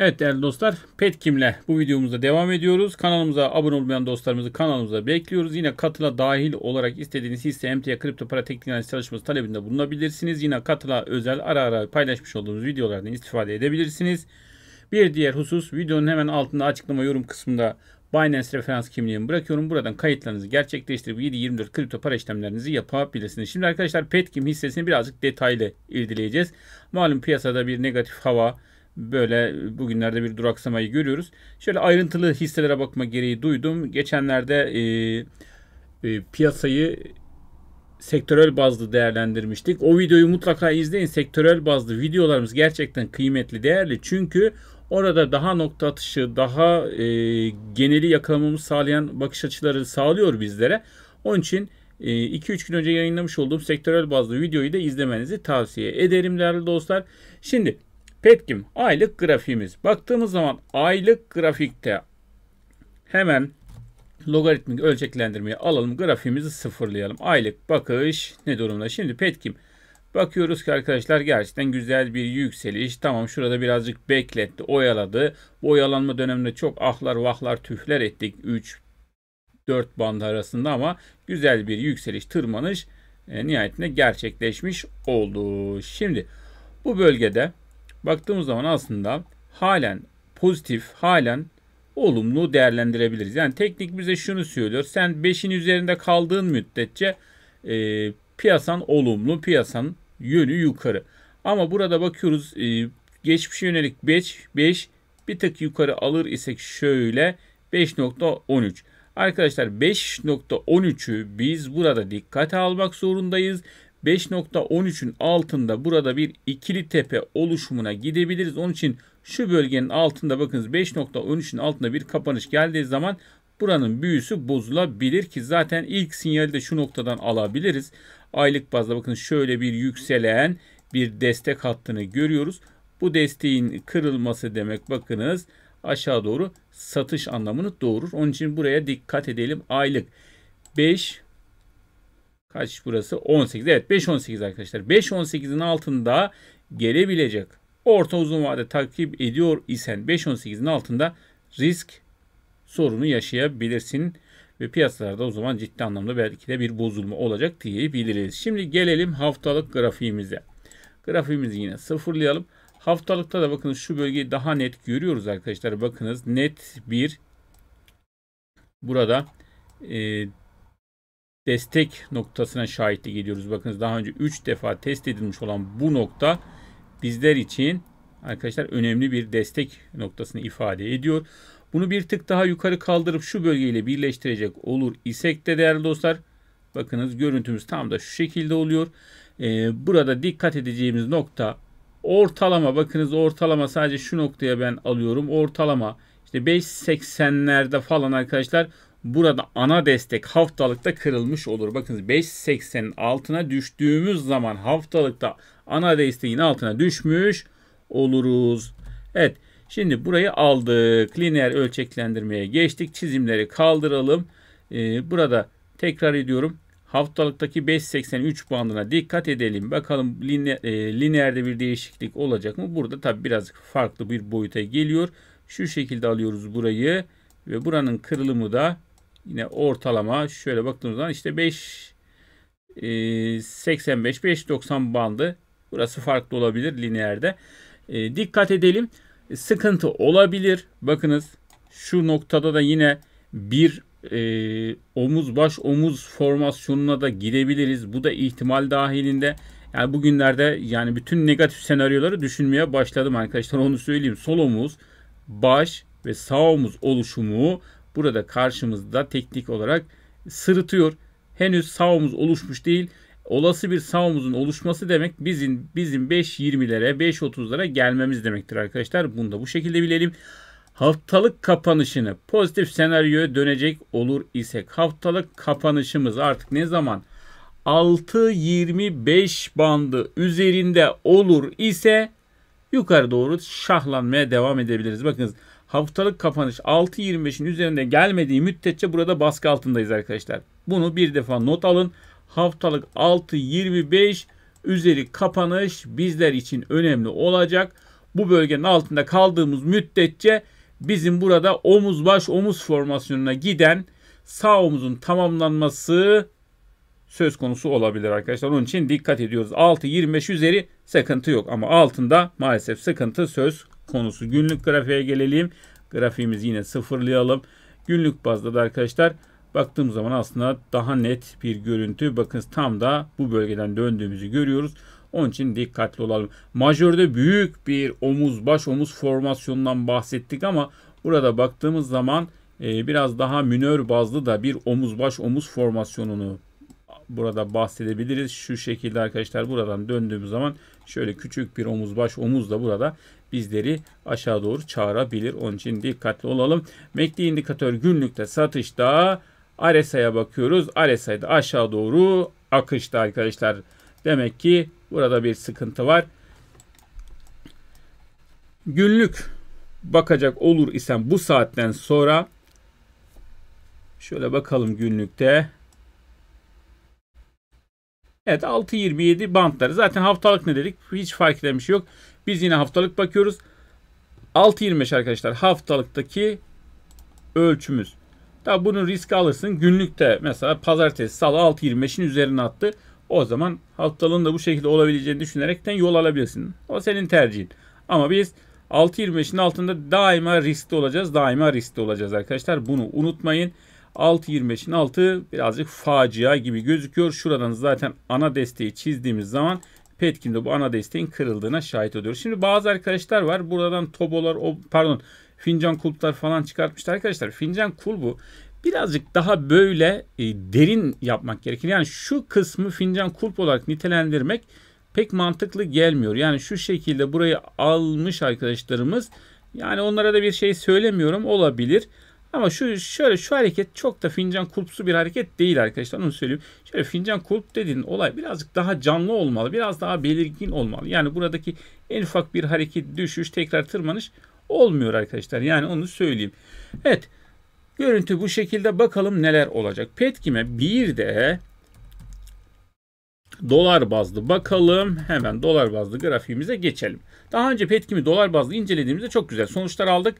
Evet değerli dostlar Petkim'le bu videomuzda devam ediyoruz. Kanalımıza abone olmayan dostlarımızı kanalımıza bekliyoruz. Yine katıla dahil olarak istediğiniz hisse emtia kripto para teknik analiz çalışması talebinde bulunabilirsiniz. Yine katıla özel ara ara paylaşmış olduğumuz videolardan istifade edebilirsiniz. Bir diğer husus videonun hemen altında açıklama yorum kısmında Binance referans kimliğimi bırakıyorum. Buradan kayıtlarınızı gerçekleştirip 7-24 kripto para işlemlerinizi yapabilirsiniz. Şimdi arkadaşlar Petkim hissesini birazcık detaylı irdeleyeceğiz. Malum piyasada bir negatif hava böyle bugünlerde bir duraksamayı görüyoruz. Şöyle ayrıntılı hisselere bakma gereği duydum. Geçenlerde e, e, piyasayı sektörel bazlı değerlendirmiştik. O videoyu mutlaka izleyin. Sektörel bazlı videolarımız gerçekten kıymetli, değerli. Çünkü orada daha nokta atışı, daha e, geneli yakalamamızı sağlayan bakış açıları sağlıyor bizlere. Onun için 2-3 e, gün önce yayınlamış olduğum sektörel bazlı videoyu da izlemenizi tavsiye ederim değerli dostlar. Şimdi Petkim aylık grafiğimiz. Baktığımız zaman aylık grafikte hemen logaritmik ölçeklendirmeyi alalım. Grafiğimizi sıfırlayalım. Aylık bakış ne durumda? Şimdi Petkim bakıyoruz ki arkadaşlar gerçekten güzel bir yükseliş. Tamam şurada birazcık bekletti, oyaladı. Bu oyalanma döneminde çok ahlar vahlar tüfler ettik 3 4 band arasında ama güzel bir yükseliş, tırmanış e, nihayetinde gerçekleşmiş oldu. Şimdi bu bölgede baktığımız zaman aslında halen pozitif, halen olumlu değerlendirebiliriz. Yani teknik bize şunu söylüyor. Sen 5'in üzerinde kaldığın müddetçe e, piyasan olumlu, piyasan yönü yukarı. Ama burada bakıyoruz e, geçmişe yönelik 5, 5 bir tık yukarı alır isek şöyle 5.13. Arkadaşlar 5.13'ü biz burada dikkate almak zorundayız 5.13'ün altında burada bir ikili tepe oluşumuna gidebiliriz. Onun için şu bölgenin altında bakınız 5.13'ün altında bir kapanış geldiği zaman buranın büyüsü bozulabilir ki zaten ilk sinyali de şu noktadan alabiliriz. Aylık bazda bakın şöyle bir yükselen bir destek hattını görüyoruz. Bu desteğin kırılması demek bakınız aşağı doğru satış anlamını doğurur. Onun için buraya dikkat edelim. Aylık 5 Kaç burası? 18. Evet 5.18 arkadaşlar. 5.18'in altında gelebilecek orta uzun vade takip ediyor isen 5.18'in altında risk sorunu yaşayabilirsin. Ve piyasalarda o zaman ciddi anlamda belki de bir bozulma olacak diyebiliriz. Şimdi gelelim haftalık grafiğimize. Grafiğimizi yine sıfırlayalım. Haftalıkta da bakın şu bölgeyi daha net görüyoruz arkadaşlar. Bakınız net bir burada e, destek noktasına şahitlik ediyoruz. Bakınız daha önce 3 defa test edilmiş olan bu nokta bizler için arkadaşlar önemli bir destek noktasını ifade ediyor. Bunu bir tık daha yukarı kaldırıp şu bölgeyle birleştirecek olur isek de değerli dostlar bakınız görüntümüz tam da şu şekilde oluyor. Ee, burada dikkat edeceğimiz nokta ortalama bakınız ortalama sadece şu noktaya ben alıyorum ortalama işte 5.80'lerde falan arkadaşlar Burada ana destek haftalıkta kırılmış olur. Bakınız 5.80'in altına düştüğümüz zaman haftalıkta ana desteğin altına düşmüş oluruz. Evet şimdi burayı aldık. Lineer ölçeklendirmeye geçtik. Çizimleri kaldıralım. Ee, burada tekrar ediyorum. Haftalıktaki 5.83 bandına dikkat edelim. Bakalım e, lineerde bir değişiklik olacak mı? Burada tabi biraz farklı bir boyuta geliyor. Şu şekilde alıyoruz burayı. Ve buranın kırılımı da Yine ortalama şöyle baktığımız zaman işte 5 85-590 e, bandı. Burası farklı olabilir lineerde. E, dikkat edelim. Sıkıntı olabilir. Bakınız şu noktada da yine bir e, omuz baş omuz formasyonuna da gidebiliriz. Bu da ihtimal dahilinde. Yani bugünlerde yani bütün negatif senaryoları düşünmeye başladım arkadaşlar. Onu söyleyeyim. Sol omuz, baş ve sağ omuz oluşumu burada karşımızda teknik olarak sırıtıyor. Henüz savumuz oluşmuş değil. Olası bir savumuzun oluşması demek bizim bizim 5.20'lere 5.30'lara gelmemiz demektir arkadaşlar. Bunu da bu şekilde bilelim. Haftalık kapanışını pozitif senaryoya dönecek olur isek haftalık kapanışımız artık ne zaman 6.25 bandı üzerinde olur ise yukarı doğru şahlanmaya devam edebiliriz. Bakınız haftalık kapanış 6.25'in üzerinde gelmediği müddetçe burada baskı altındayız arkadaşlar. Bunu bir defa not alın. Haftalık 6.25 üzeri kapanış bizler için önemli olacak. Bu bölgenin altında kaldığımız müddetçe bizim burada omuz baş omuz formasyonuna giden sağ omuzun tamamlanması söz konusu olabilir arkadaşlar. Onun için dikkat ediyoruz. 6.25 üzeri sıkıntı yok ama altında maalesef sıkıntı söz konusu. Günlük grafiğe gelelim. Grafiğimizi yine sıfırlayalım. Günlük bazda da arkadaşlar baktığım zaman aslında daha net bir görüntü. Bakın tam da bu bölgeden döndüğümüzü görüyoruz. Onun için dikkatli olalım. Majörde büyük bir omuz baş omuz formasyonundan bahsettik ama burada baktığımız zaman e, biraz daha minör bazlı da bir omuz baş omuz formasyonunu burada bahsedebiliriz. Şu şekilde arkadaşlar buradan döndüğümüz zaman şöyle küçük bir omuz baş omuz da burada bizleri aşağı doğru çağırabilir. Onun için dikkatli olalım. MACD indikatör günlükte satışta RSI'ye bakıyoruz. RSI'de aşağı doğru akışta arkadaşlar. Demek ki burada bir sıkıntı var. Günlük bakacak olur isem bu saatten sonra şöyle bakalım günlükte. Evet 6.27 bantları. Zaten haftalık ne dedik? Hiç fark eden şey yok. Biz yine haftalık bakıyoruz. 6.25 arkadaşlar haftalıktaki ölçümüz. Tabi bunun riski alırsın. Günlükte mesela pazartesi, salı 6.25'in üzerine attı. O zaman haftalığın da bu şekilde olabileceğini düşünerekten yol alabilirsin. O senin tercihin. Ama biz 6.25'in altında daima riskli olacağız. Daima riskli olacağız arkadaşlar. Bunu unutmayın. 6.25'in altı birazcık facia gibi gözüküyor. Şuradan zaten ana desteği çizdiğimiz zaman Petkim'de bu ana desteğin kırıldığına şahit oluyoruz. Şimdi bazı arkadaşlar var. Buradan tobolar, o, pardon fincan kulplar falan çıkartmışlar arkadaşlar. Fincan kulbu birazcık daha böyle e, derin yapmak gerekir. Yani şu kısmı fincan kulp olarak nitelendirmek pek mantıklı gelmiyor. Yani şu şekilde burayı almış arkadaşlarımız. Yani onlara da bir şey söylemiyorum olabilir. Ama şu şöyle şu hareket çok da fincan kulpsu bir hareket değil arkadaşlar onu söyleyeyim. Şöyle fincan kulp dediğin olay birazcık daha canlı olmalı. Biraz daha belirgin olmalı. Yani buradaki en ufak bir hareket düşüş tekrar tırmanış olmuyor arkadaşlar. Yani onu söyleyeyim. Evet görüntü bu şekilde bakalım neler olacak. Petkim'e bir de dolar bazlı bakalım. Hemen dolar bazlı grafiğimize geçelim. Daha önce Petkim'i dolar bazlı incelediğimizde çok güzel sonuçlar aldık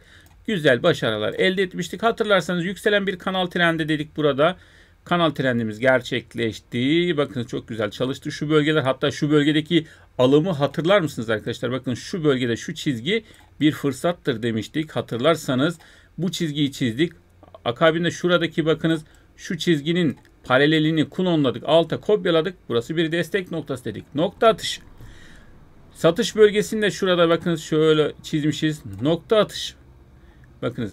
güzel başarılar elde etmiştik. Hatırlarsanız yükselen bir kanal trendi dedik burada. Kanal trendimiz gerçekleşti. Bakın çok güzel çalıştı. Şu bölgeler hatta şu bölgedeki alımı hatırlar mısınız arkadaşlar? Bakın şu bölgede şu çizgi bir fırsattır demiştik. Hatırlarsanız bu çizgiyi çizdik. Akabinde şuradaki bakınız şu çizginin paralelini klonladık Alta kopyaladık. Burası bir destek noktası dedik. Nokta atışı. Satış bölgesinde şurada bakın şöyle çizmişiz. Nokta atışı. Bakınız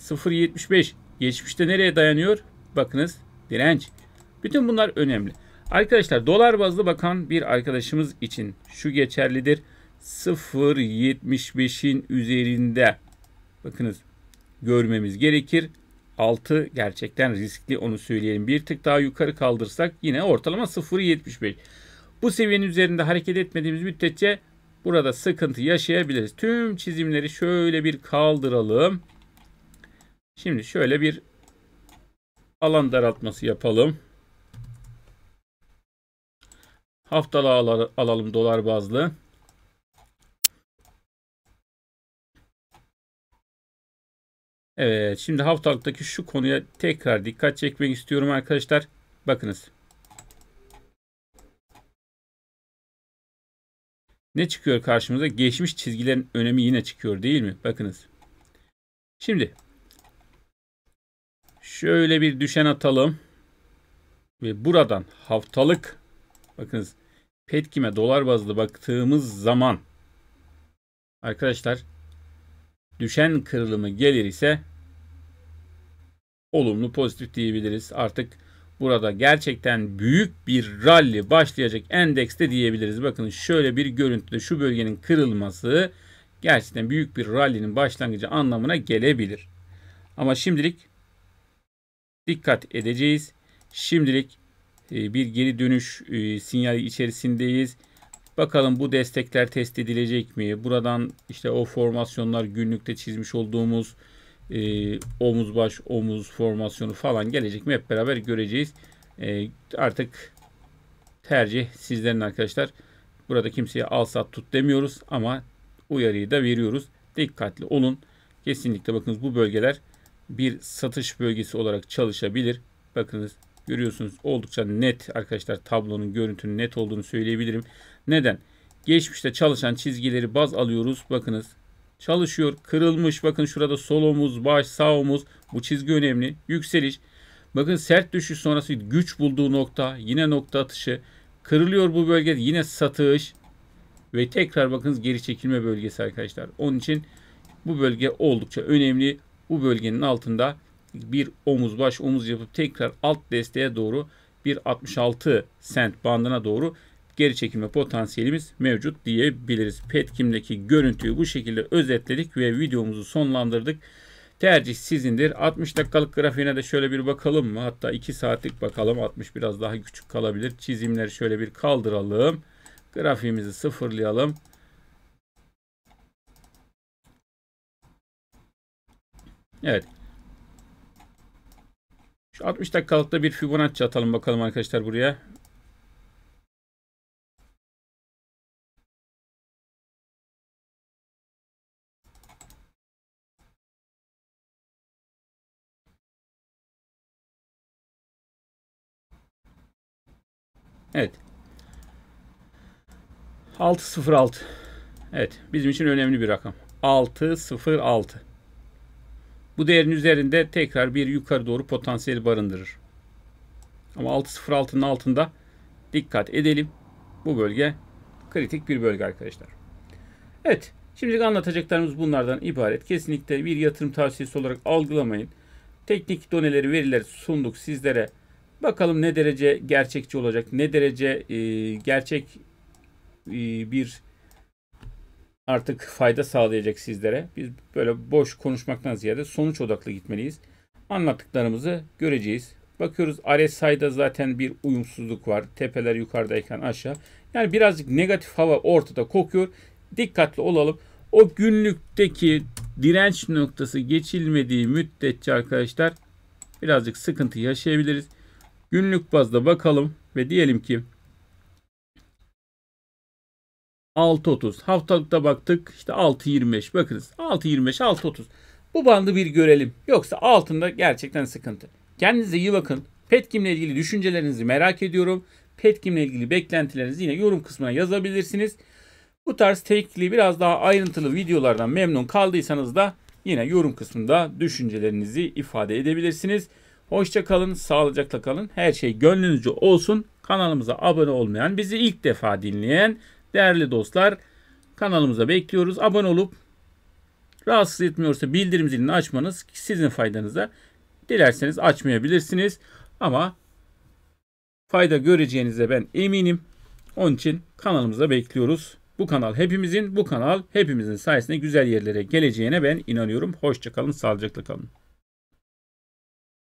0.75 geçmişte nereye dayanıyor? Bakınız direnç. Bütün bunlar önemli. Arkadaşlar dolar bazlı bakan bir arkadaşımız için şu geçerlidir. 0.75'in üzerinde bakınız görmemiz gerekir. 6 gerçekten riskli onu söyleyelim. Bir tık daha yukarı kaldırsak yine ortalama 0.75. Bu seviyenin üzerinde hareket etmediğimiz müddetçe Burada sıkıntı yaşayabiliriz. Tüm çizimleri şöyle bir kaldıralım. Şimdi şöyle bir alan daraltması yapalım. Haftalı alalım dolar bazlı. Evet şimdi haftalıktaki şu konuya tekrar dikkat çekmek istiyorum arkadaşlar. Bakınız. ne çıkıyor karşımıza? Geçmiş çizgilerin önemi yine çıkıyor değil mi? Bakınız. Şimdi şöyle bir düşen atalım. Ve buradan haftalık bakınız Petkim'e dolar bazlı baktığımız zaman arkadaşlar düşen kırılımı gelir ise olumlu pozitif diyebiliriz. Artık Burada gerçekten büyük bir rally başlayacak endekste diyebiliriz. Bakın şöyle bir görüntüde şu bölgenin kırılması gerçekten büyük bir rally'nin başlangıcı anlamına gelebilir. Ama şimdilik dikkat edeceğiz. Şimdilik e, bir geri dönüş e, sinyali içerisindeyiz. Bakalım bu destekler test edilecek mi? Buradan işte o formasyonlar günlükte çizmiş olduğumuz e, omuz baş omuz formasyonu falan gelecek mi hep beraber göreceğiz. E, artık tercih sizlerin arkadaşlar. Burada kimseye al sat tut demiyoruz ama uyarıyı da veriyoruz. Dikkatli olun. Kesinlikle bakınız bu bölgeler bir satış bölgesi olarak çalışabilir. Bakınız görüyorsunuz oldukça net arkadaşlar tablonun görüntünün net olduğunu söyleyebilirim. Neden? Geçmişte çalışan çizgileri baz alıyoruz. Bakınız çalışıyor. Kırılmış bakın şurada sol omuz, baş, sağ omuz bu çizgi önemli. Yükseliş. Bakın sert düşüş sonrası güç bulduğu nokta yine nokta atışı. Kırılıyor bu bölge. yine satış ve tekrar bakınız geri çekilme bölgesi arkadaşlar. Onun için bu bölge oldukça önemli. Bu bölgenin altında bir omuz baş omuz yapıp tekrar alt desteğe doğru bir 66 sent bandına doğru geri çekilme potansiyelimiz mevcut diyebiliriz. Petkim'deki görüntüyü bu şekilde özetledik ve videomuzu sonlandırdık. Tercih sizindir. 60 dakikalık grafiğine de şöyle bir bakalım mı? Hatta 2 saatlik bakalım. 60 biraz daha küçük kalabilir. Çizimleri şöyle bir kaldıralım. Grafiğimizi sıfırlayalım. Evet. Şu 60 dakikalıkta bir Fibonacci atalım bakalım arkadaşlar buraya. Evet. 606. Evet. Bizim için önemli bir rakam. 606. Bu değerin üzerinde tekrar bir yukarı doğru potansiyel barındırır. Ama 606'nın altında dikkat edelim. Bu bölge kritik bir bölge arkadaşlar. Evet. Şimdilik anlatacaklarımız bunlardan ibaret. Kesinlikle bir yatırım tavsiyesi olarak algılamayın. Teknik doneleri, verileri sunduk sizlere. Bakalım ne derece gerçekçi olacak, ne derece e, gerçek e, bir artık fayda sağlayacak sizlere. Biz böyle boş konuşmaktan ziyade sonuç odaklı gitmeliyiz. Anlattıklarımızı göreceğiz. Bakıyoruz RSI'da zaten bir uyumsuzluk var. Tepeler yukarıdayken aşağı. Yani birazcık negatif hava ortada kokuyor. Dikkatli olalım. O günlükteki direnç noktası geçilmediği müddetçe arkadaşlar birazcık sıkıntı yaşayabiliriz. Günlük bazda bakalım ve diyelim ki 6.30. Haftalıkta baktık işte 6.25. Bakınız 6.25, 6.30. Bu bandı bir görelim. Yoksa altında gerçekten sıkıntı. Kendinize iyi bakın. Petkim'le ilgili düşüncelerinizi merak ediyorum. Petkim'le ilgili beklentilerinizi yine yorum kısmına yazabilirsiniz. Bu tarz tekli biraz daha ayrıntılı videolardan memnun kaldıysanız da yine yorum kısmında düşüncelerinizi ifade edebilirsiniz. Hoşça kalın, sağlıcakla kalın. Her şey gönlünüzce olsun. Kanalımıza abone olmayan, bizi ilk defa dinleyen değerli dostlar kanalımıza bekliyoruz. Abone olup rahatsız etmiyorsa bildirim zilini açmanız sizin faydanıza. Dilerseniz açmayabilirsiniz ama fayda göreceğinize ben eminim. Onun için kanalımıza bekliyoruz. Bu kanal hepimizin, bu kanal hepimizin sayesinde güzel yerlere geleceğine ben inanıyorum. Hoşça kalın, sağlıcakla kalın.